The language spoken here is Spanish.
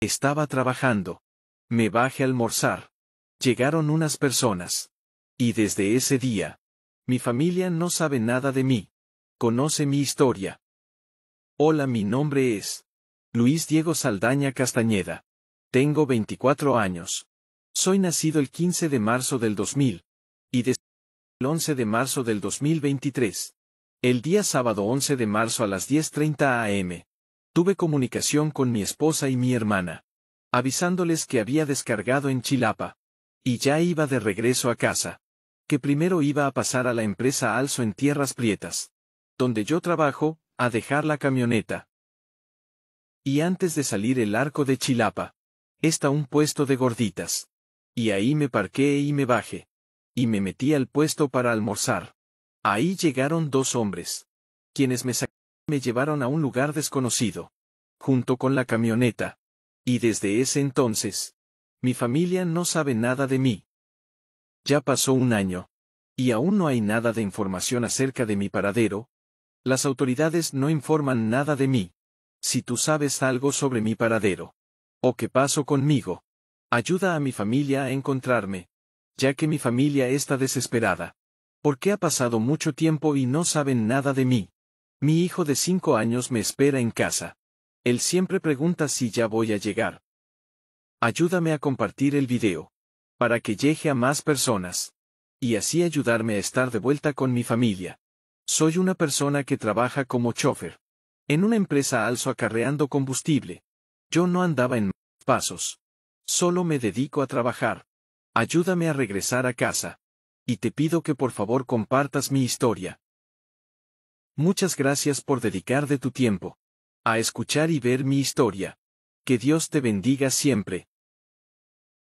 Estaba trabajando. Me bajé a almorzar. Llegaron unas personas. Y desde ese día, mi familia no sabe nada de mí. Conoce mi historia. Hola, mi nombre es Luis Diego Saldaña Castañeda. Tengo 24 años. Soy nacido el 15 de marzo del 2000 y desde el 11 de marzo del 2023. El día sábado 11 de marzo a las 10.30 am, Tuve comunicación con mi esposa y mi hermana. Avisándoles que había descargado en Chilapa. Y ya iba de regreso a casa. Que primero iba a pasar a la empresa Alzo en Tierras Prietas. Donde yo trabajo, a dejar la camioneta. Y antes de salir el arco de Chilapa. Está un puesto de gorditas. Y ahí me parqué y me bajé. Y me metí al puesto para almorzar. Ahí llegaron dos hombres. Quienes me sacaron. Me llevaron a un lugar desconocido. Junto con la camioneta. Y desde ese entonces. Mi familia no sabe nada de mí. Ya pasó un año. Y aún no hay nada de información acerca de mi paradero. Las autoridades no informan nada de mí. Si tú sabes algo sobre mi paradero. O qué pasó conmigo. Ayuda a mi familia a encontrarme. Ya que mi familia está desesperada. Porque ha pasado mucho tiempo y no saben nada de mí. Mi hijo de cinco años me espera en casa. Él siempre pregunta si ya voy a llegar. Ayúdame a compartir el video. Para que llegue a más personas. Y así ayudarme a estar de vuelta con mi familia. Soy una persona que trabaja como chofer. En una empresa alzo acarreando combustible. Yo no andaba en pasos. Solo me dedico a trabajar. Ayúdame a regresar a casa. Y te pido que por favor compartas mi historia. Muchas gracias por dedicar de tu tiempo a escuchar y ver mi historia. Que Dios te bendiga siempre.